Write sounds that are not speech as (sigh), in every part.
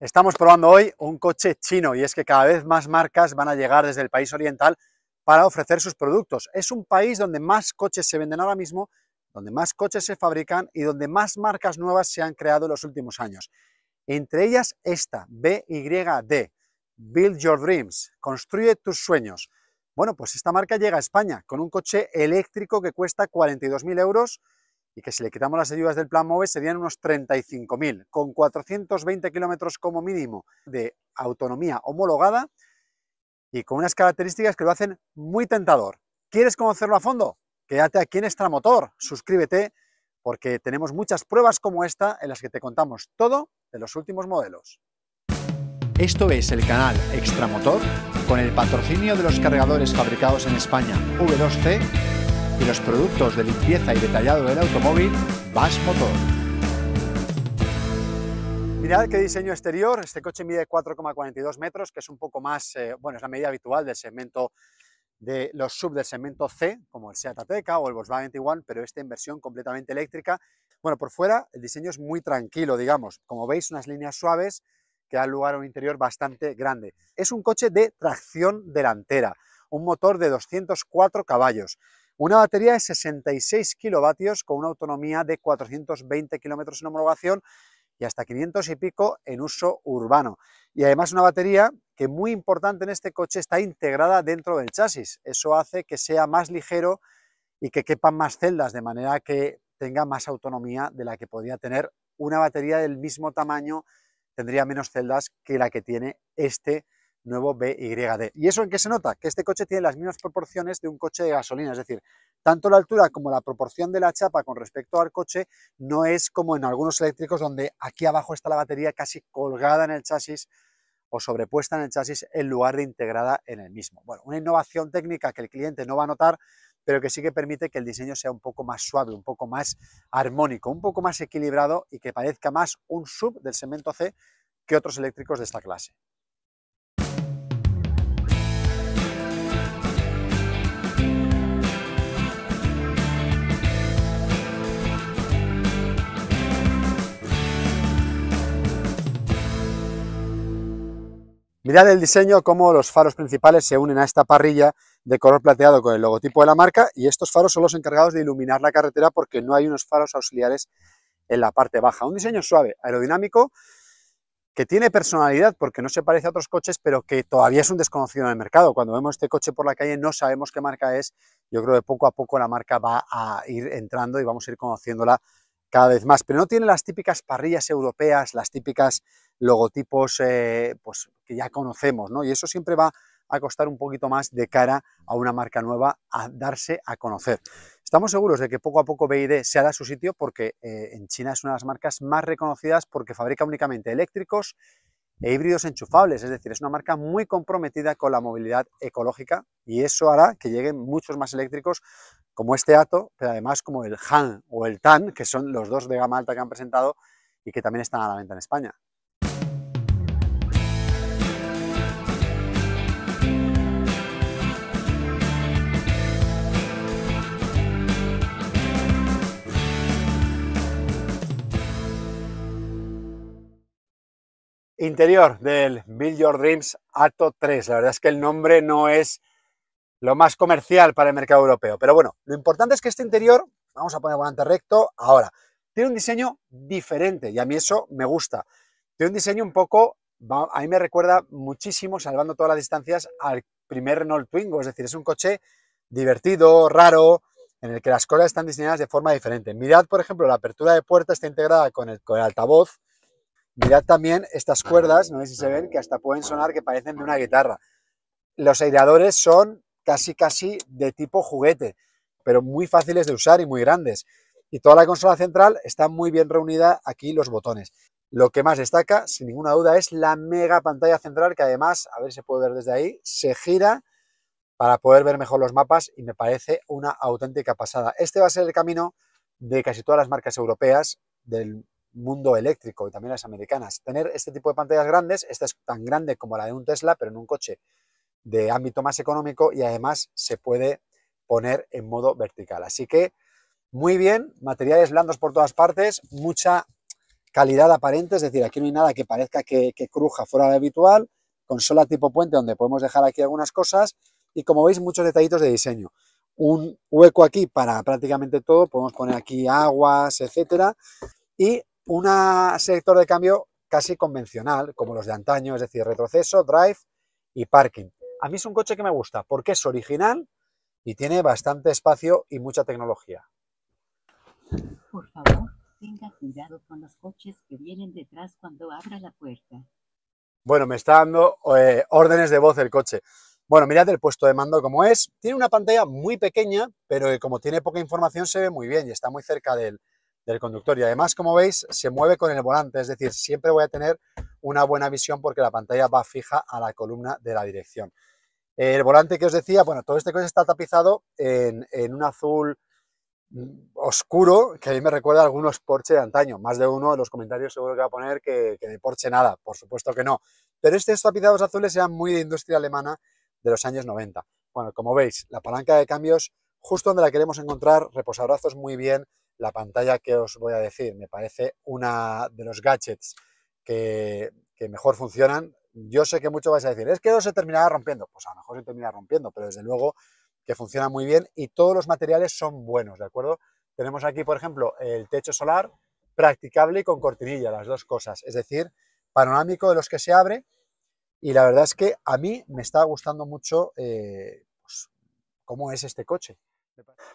Estamos probando hoy un coche chino y es que cada vez más marcas van a llegar desde el país oriental para ofrecer sus productos. Es un país donde más coches se venden ahora mismo, donde más coches se fabrican y donde más marcas nuevas se han creado en los últimos años. Entre ellas esta, BYD, Build Your Dreams, Construye tus sueños. Bueno, pues esta marca llega a España con un coche eléctrico que cuesta 42.000 euros y que si le quitamos las ayudas del plan MOVE serían unos 35.000, con 420 kilómetros como mínimo de autonomía homologada y con unas características que lo hacen muy tentador. ¿Quieres conocerlo a fondo? Quédate aquí en Extramotor, suscríbete porque tenemos muchas pruebas como esta en las que te contamos todo de los últimos modelos. Esto es el canal Extramotor con el patrocinio de los cargadores fabricados en España, V2C y los productos de limpieza y detallado del automóvil Bass Motor. Mirad qué diseño exterior, este coche mide 4,42 metros, que es un poco más, eh, bueno, es la medida habitual del segmento de los sub del segmento C, como el Seat Ateca o el Volkswagen Tiguan, pero este en versión completamente eléctrica. Bueno, por fuera el diseño es muy tranquilo, digamos. Como veis, unas líneas suaves que dan lugar a un interior bastante grande. Es un coche de tracción delantera, un motor de 204 caballos. Una batería de 66 kilovatios con una autonomía de 420 kilómetros en homologación y hasta 500 y pico en uso urbano. Y además una batería que muy importante en este coche está integrada dentro del chasis. Eso hace que sea más ligero y que quepan más celdas, de manera que tenga más autonomía de la que podría tener una batería del mismo tamaño, tendría menos celdas que la que tiene este nuevo BYD. ¿Y eso en qué se nota? Que este coche tiene las mismas proporciones de un coche de gasolina, es decir, tanto la altura como la proporción de la chapa con respecto al coche no es como en algunos eléctricos donde aquí abajo está la batería casi colgada en el chasis o sobrepuesta en el chasis en lugar de integrada en el mismo. Bueno, una innovación técnica que el cliente no va a notar, pero que sí que permite que el diseño sea un poco más suave, un poco más armónico, un poco más equilibrado y que parezca más un sub del segmento C que otros eléctricos de esta clase. Mirad el diseño, cómo los faros principales se unen a esta parrilla de color plateado con el logotipo de la marca y estos faros son los encargados de iluminar la carretera porque no hay unos faros auxiliares en la parte baja. Un diseño suave, aerodinámico, que tiene personalidad porque no se parece a otros coches, pero que todavía es un desconocido en el mercado. Cuando vemos este coche por la calle no sabemos qué marca es. Yo creo que poco a poco la marca va a ir entrando y vamos a ir conociéndola cada vez más. Pero no tiene las típicas parrillas europeas, las típicas logotipos eh, pues, que ya conocemos, ¿no? Y eso siempre va a costar un poquito más de cara a una marca nueva a darse a conocer. Estamos seguros de que poco a poco BID se hará su sitio porque eh, en China es una de las marcas más reconocidas porque fabrica únicamente eléctricos e híbridos enchufables, es decir, es una marca muy comprometida con la movilidad ecológica y eso hará que lleguen muchos más eléctricos como este Ato, pero además como el Han o el Tan, que son los dos de gama alta que han presentado y que también están a la venta en España. interior del Build Your Dreams Ato 3. La verdad es que el nombre no es lo más comercial para el mercado europeo. Pero bueno, lo importante es que este interior, vamos a poner volante recto ahora, tiene un diseño diferente y a mí eso me gusta. Tiene un diseño un poco, a mí me recuerda muchísimo, salvando todas las distancias, al primer Renault Twingo. Es decir, es un coche divertido, raro, en el que las cosas están diseñadas de forma diferente. Mirad, por ejemplo, la apertura de puerta está integrada con el altavoz, Mirad también estas cuerdas, no sé si se ven, que hasta pueden sonar que parecen de una guitarra. Los aireadores son casi casi de tipo juguete, pero muy fáciles de usar y muy grandes. Y toda la consola central está muy bien reunida aquí los botones. Lo que más destaca, sin ninguna duda, es la mega pantalla central que además, a ver si se puede ver desde ahí, se gira para poder ver mejor los mapas y me parece una auténtica pasada. Este va a ser el camino de casi todas las marcas europeas del mundo eléctrico y también las americanas. Tener este tipo de pantallas grandes, esta es tan grande como la de un Tesla, pero en un coche de ámbito más económico y además se puede poner en modo vertical. Así que muy bien, materiales blandos por todas partes, mucha calidad aparente, es decir, aquí no hay nada que parezca que, cruja fuera de habitual, consola tipo puente donde podemos dejar aquí algunas cosas y como veis muchos detallitos de diseño. Un hueco aquí para prácticamente todo, podemos poner aquí aguas, etcétera. Y un sector de cambio casi convencional, como los de antaño, es decir, retroceso, drive y parking. A mí es un coche que me gusta porque es original y tiene bastante espacio y mucha tecnología. Por favor, tenga cuidado con los coches que vienen detrás cuando abra la puerta. Bueno, me está dando eh, órdenes de voz el coche. Bueno, mirad el puesto de mando como es. Tiene una pantalla muy pequeña, pero como tiene poca información se ve muy bien y está muy cerca del, del conductor. Y además, como veis, se mueve con el volante, es decir, siempre voy a tener una buena visión porque la pantalla va fija a la columna de la dirección. El volante que os decía, bueno, todo este coche está tapizado en, un azul mm, oscuro que a mí me recuerda a algunos Porsche de antaño. Más de uno de los comentarios seguro que va a poner que, que de Porsche nada, por supuesto que no. Pero estos tapizados azules eran muy de industria alemana de los años 90. Bueno, como veis, la palanca de cambios justo donde la queremos encontrar, reposabrazos muy bien, la pantalla que os voy a decir me parece una de los gadgets que, mejor funcionan. Yo sé que muchos vais a decir, es que no se terminará rompiendo. Pues a lo mejor se termina rompiendo, pero desde luego que funciona muy bien y todos los materiales son buenos, ¿de acuerdo? Tenemos aquí, por ejemplo, el techo solar practicable y con cortinilla, las dos cosas. Es decir, panorámico de los que se abre y la verdad es que a mí me está gustando mucho eh, pues, cómo es este coche.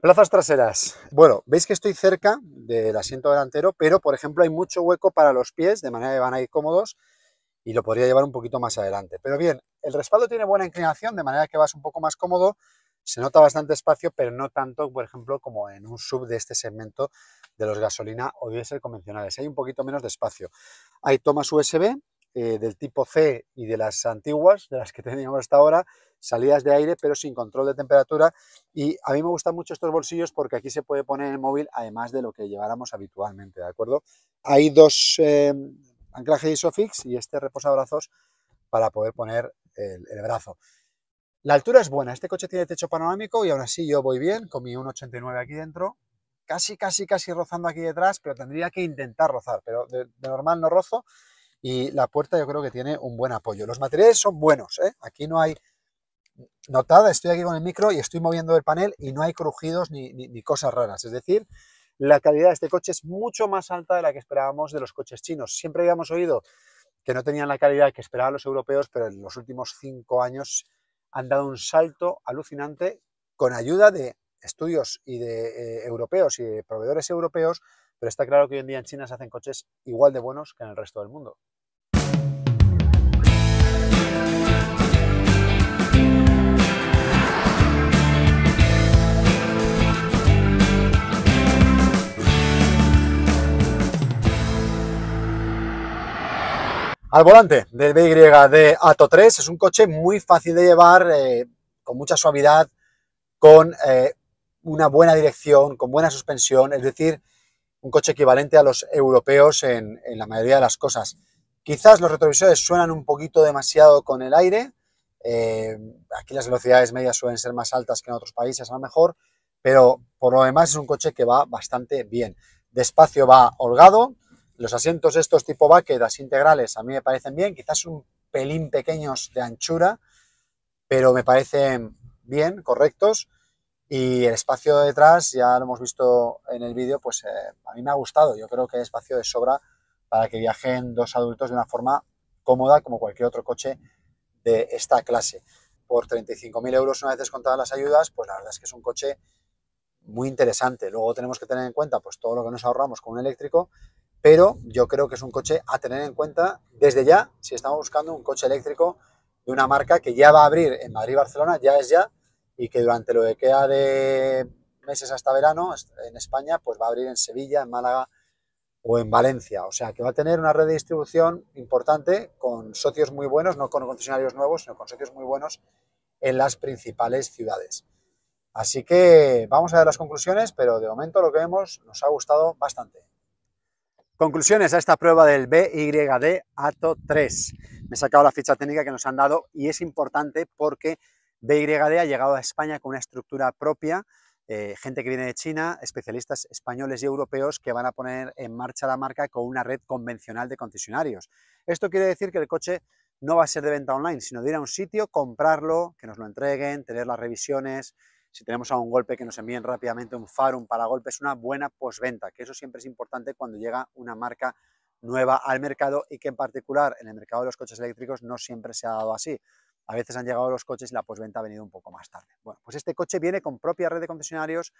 Plazas traseras. Bueno, veis que estoy cerca del asiento delantero, pero por ejemplo hay mucho hueco para los pies, de manera que van a ir cómodos y lo podría llevar un poquito más adelante. Pero bien, el respaldo tiene buena inclinación, de manera que vas un poco más cómodo, se nota bastante espacio, pero no tanto, por ejemplo, como en un sub de este segmento de los gasolina o diésel convencionales. Hay un poquito menos de espacio. Hay tomas USB, eh, del tipo C y de las antiguas, de las que (laughs) teníamos hasta ahora, salidas de aire pero sin control de temperatura. Y a mí me gustan mucho estos bolsillos porque aquí se puede poner el móvil además de lo que lleváramos habitualmente, ¿de acuerdo? Hay dos eh, anclajes ISOFIX y este reposabrazos para poder poner el, brazo. La altura es buena, este coche tiene techo panorámico y aún así yo voy bien, con mi 1,89 aquí dentro, casi, casi, casi rozando aquí detrás, pero tendría que intentar rozar, pero de normal no rozo y la puerta yo creo que tiene un buen apoyo. Los materiales son buenos, ¿eh? aquí no hay... Notada, estoy aquí con el micro y estoy moviendo el panel y no hay crujidos ni, cosas raras. Es decir, la calidad de este coche es mucho más alta de la que esperábamos de los coches chinos. Siempre habíamos oído que no tenían la calidad que esperaban los europeos, pero en los últimos cinco años han dado un salto alucinante con ayuda de estudios y de eh, europeos y de proveedores europeos, pero está claro que hoy en día en China se hacen coches igual de buenos que en el resto del mundo. Al volante del BYD Ato 3 es un coche muy fácil de llevar, eh, con mucha suavidad, con eh, una buena dirección, con buena suspensión, es decir, un coche equivalente a los europeos en, la mayoría de las cosas. Quizás los retrovisores suenan un poquito demasiado con el aire, eh, aquí las velocidades medias suelen ser más altas que en otros países a lo mejor, pero por lo demás es un coche que va bastante bien. Despacio va holgado, los asientos estos tipo vaquedas integrales, a mí me parecen bien, quizás un pelín pequeños de anchura, pero me parecen bien, correctos. Y el espacio detrás, ya lo hemos visto en el vídeo, pues eh, a mí me ha gustado. Yo creo que hay espacio de sobra para que viajen dos adultos de una forma cómoda, como cualquier otro coche de esta clase. Por 35.000 euros, una vez descontadas las ayudas, pues la verdad es que es un coche muy interesante. Luego tenemos que tener en cuenta pues todo lo que nos ahorramos con un eléctrico pero yo creo que es un coche a tener en cuenta desde ya si estamos buscando un coche eléctrico de una marca que ya va a abrir en Madrid-Barcelona, ya es ya, y que durante lo que queda de meses hasta verano en España, pues va a abrir en Sevilla, en Málaga o en Valencia. O sea, que va a tener una red de distribución importante con socios muy buenos, no con concesionarios nuevos, sino con socios muy buenos en las principales ciudades. Así que vamos a ver las conclusiones, pero de momento lo que vemos nos ha gustado bastante. Conclusiones a esta prueba del BYD ATO 3. Me he sacado la ficha técnica que nos han dado y es importante porque BYD ha llegado a España con una estructura propia, eh, gente que viene de China, especialistas españoles y europeos que van a poner en marcha la marca con una red convencional de concesionarios. Esto quiere decir que el coche no va a ser de venta online, sino de ir a un sitio, comprarlo, que nos lo entreguen, tener las revisiones, si tenemos a un golpe que nos envíen rápidamente un faro, para golpes, es una buena posventa, que eso siempre es importante cuando llega una marca nueva al mercado y que en particular en el mercado de los coches eléctricos no siempre se ha dado así. A veces han llegado los coches y la posventa ha venido un poco más tarde. Bueno, pues este coche viene con propia red de concesionarios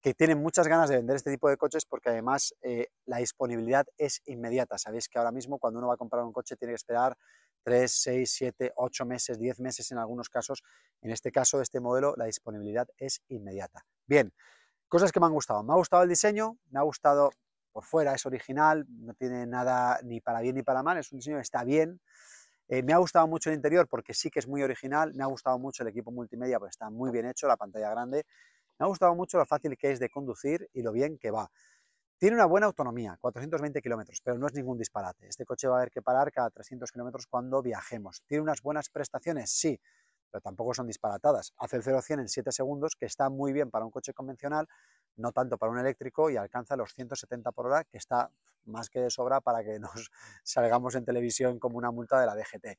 que tienen muchas ganas de vender este tipo de coches porque además eh, la disponibilidad es inmediata. Sabéis que ahora mismo cuando uno va a comprar un coche tiene que esperar 3, 6, 7, 8 meses, 10 meses en algunos casos. En este caso, este modelo, la disponibilidad es inmediata. Bien, cosas que me han gustado. Me ha gustado el diseño, me ha gustado por fuera, es original, no tiene nada ni para bien ni para mal, es un diseño que está bien. Eh, me ha gustado mucho el interior porque sí que es muy original, me ha gustado mucho el equipo multimedia porque está muy bien hecho, la pantalla grande. Me ha gustado mucho lo fácil que es de conducir y lo bien que va. Tiene una buena autonomía, 420 kilómetros, pero no es ningún disparate. Este coche va a haber que parar cada 300 kilómetros cuando viajemos. ¿Tiene unas buenas prestaciones? Sí, pero tampoco son disparatadas. Hace el 0-100 en 7 segundos, que está muy bien para un coche convencional, no tanto para un eléctrico, y alcanza los 170 por hora, que está más que de sobra para que nos (laughs) salgamos en televisión como una multa de la DGT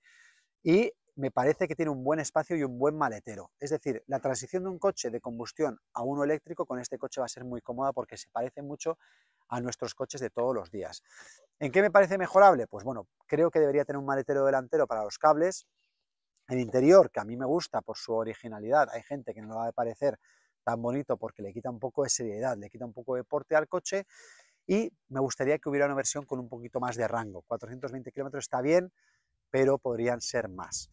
y me parece que tiene un buen espacio y un buen maletero. Es decir, la transición de un coche de combustión a uno eléctrico con este coche va a ser muy cómoda porque se parece mucho a nuestros coches de todos los días. ¿En qué me parece mejorable? Pues bueno, creo que debería tener un maletero delantero para los cables. El interior, que a mí me gusta por su originalidad, hay gente que no lo va a parecer tan bonito porque le quita un poco de seriedad, le quita un poco de porte al coche y me gustaría que hubiera una versión con un poquito más de rango. 420 kilómetros está bien, pero podrían ser más.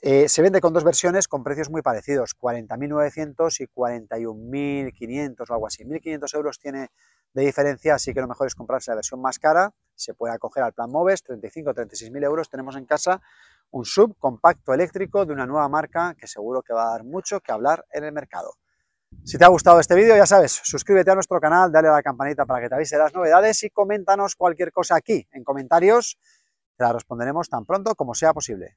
Eh, se vende con dos versiones con precios muy parecidos, 40.900 y 41.500 o algo así. 1.500 euros tiene de diferencia, así que lo mejor es comprarse la versión más cara. Se puede acoger al plan Moves, 35 36.000 euros. Tenemos en casa un sub compacto eléctrico de una nueva marca que seguro que va a dar mucho que hablar en el mercado. Si te ha gustado este vídeo, ya sabes, suscríbete a nuestro canal, dale a la campanita para que te avise las novedades y coméntanos cualquier cosa aquí en comentarios te la responderemos tan pronto como sea posible.